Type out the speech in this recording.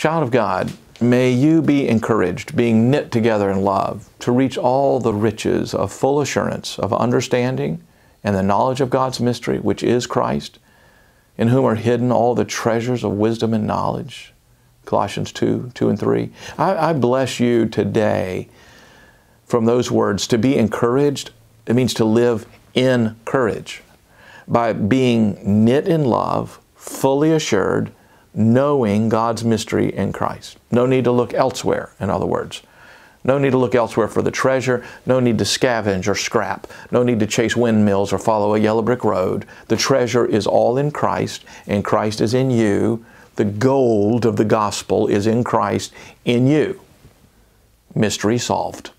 Child of God, may you be encouraged, being knit together in love, to reach all the riches of full assurance of understanding and the knowledge of God's mystery, which is Christ, in whom are hidden all the treasures of wisdom and knowledge. Colossians 2, 2 and 3. I, I bless you today from those words. To be encouraged, it means to live in courage by being knit in love, fully assured knowing God's mystery in Christ. No need to look elsewhere, in other words. No need to look elsewhere for the treasure. No need to scavenge or scrap. No need to chase windmills or follow a yellow brick road. The treasure is all in Christ, and Christ is in you. The gold of the gospel is in Christ, in you. Mystery solved.